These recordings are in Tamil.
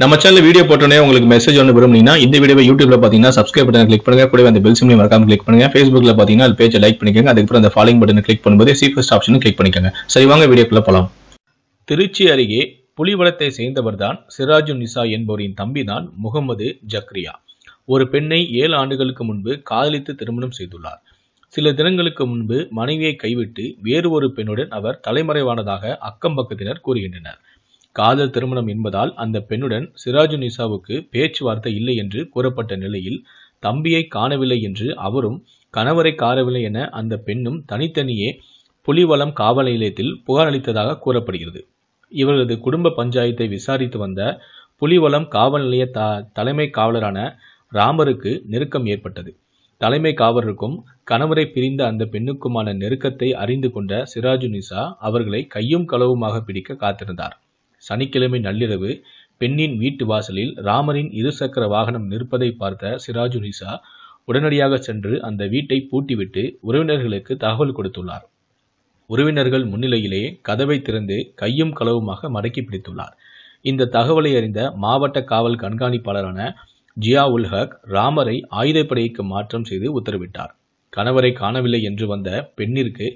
நம்ம சேனல் வீடியோ போட்டோன்னே உங்களுக்கு மெசேஜ் ஒன்று விரும்புனீங்கன்னா இந்த வீடியோ யூடியூப்ல பார்த்தீங்கன்னா சப்ஸ்கிரைப் பட்டன் கிளிக் பண்ணுங்க கூட அந்த பெல் சிம்லையும் மறக்காம கிளிக் பண்ணுங்க ஃபேஸ்புக்ல பார்த்தீங்கன்னா அது பேஜை லைக் பண்ணிக்கோங்க அதுக்கப்புறம் அந்த ஃபாலோயிங் பட்டன் கிளிக் பண்ணும்போது சீஃபஸ்ட் ஆப்ஷன் கிளிக் பண்ணிக்கோங்க சரி வாங்க வீடியோக்குள்ள போலாம் திருச்சி அருகே புலிவளத்தை தான் சிராஜு நிசா என்பவரின் தம்பி தான் முகமது ஜக்ரியா ஒரு பெண்ணை ஏழு ஆண்டுகளுக்கு முன்பு காதலித்து திருமணம் செய்துள்ளார் சில தினங்களுக்கு முன்பு மனைவியை கைவிட்டு வேறு ஒரு பெண்ணுடன் அவர் தலைமறைவானதாக அக்கம் பக்கத்தினர் கூறுகின்றனர் காதல் திருமணம் என்பதால் அந்த பெண்ணுடன் நிசாவுக்கு பேச்சுவார்த்தை இல்லை என்று கூறப்பட்ட நிலையில் தம்பியை காணவில்லை என்று அவரும் கணவரை காணவில்லை என அந்த பெண்ணும் தனித்தனியே புலிவளம் காவல் நிலையத்தில் புகார் அளித்ததாக கூறப்படுகிறது இவரது குடும்ப பஞ்சாயத்தை விசாரித்து வந்த புலிவளம் காவல் நிலைய த தலைமை காவலரான ராமருக்கு நெருக்கம் ஏற்பட்டது தலைமை காவலருக்கும் கணவரை பிரிந்த அந்த பெண்ணுக்குமான நெருக்கத்தை அறிந்து கொண்ட சிராஜு நிசா அவர்களை கையும் களவுமாக பிடிக்க காத்திருந்தார் சனிக்கிழமை நள்ளிரவு பெண்ணின் வீட்டு வாசலில் ராமரின் இருசக்கர வாகனம் நிற்பதை பார்த்த நிசா உடனடியாக சென்று அந்த வீட்டை பூட்டிவிட்டு உறவினர்களுக்கு தகவல் கொடுத்துள்ளார் உறவினர்கள் முன்னிலையிலேயே கதவை திறந்து கையும் களவுமாக மடக்கி பிடித்துள்ளார் இந்த தகவலை அறிந்த மாவட்ட காவல் கண்காணிப்பாளரான ஜியா உல் ஹக் ராமரை ஆயுதப்படைக்கு மாற்றம் செய்து உத்தரவிட்டார் கணவரை காணவில்லை என்று வந்த பெண்ணிற்கு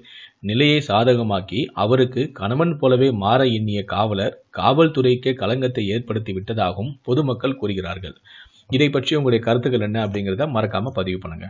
நிலையை சாதகமாக்கி அவருக்கு கணவன் போலவே மாற எண்ணிய காவலர் காவல்துறைக்கே களங்கத்தை ஏற்படுத்தி விட்டதாகவும் பொதுமக்கள் கூறுகிறார்கள் இதை பற்றி உங்களுடைய கருத்துக்கள் என்ன அப்படிங்கிறத மறக்காம பதிவு பண்ணுங்க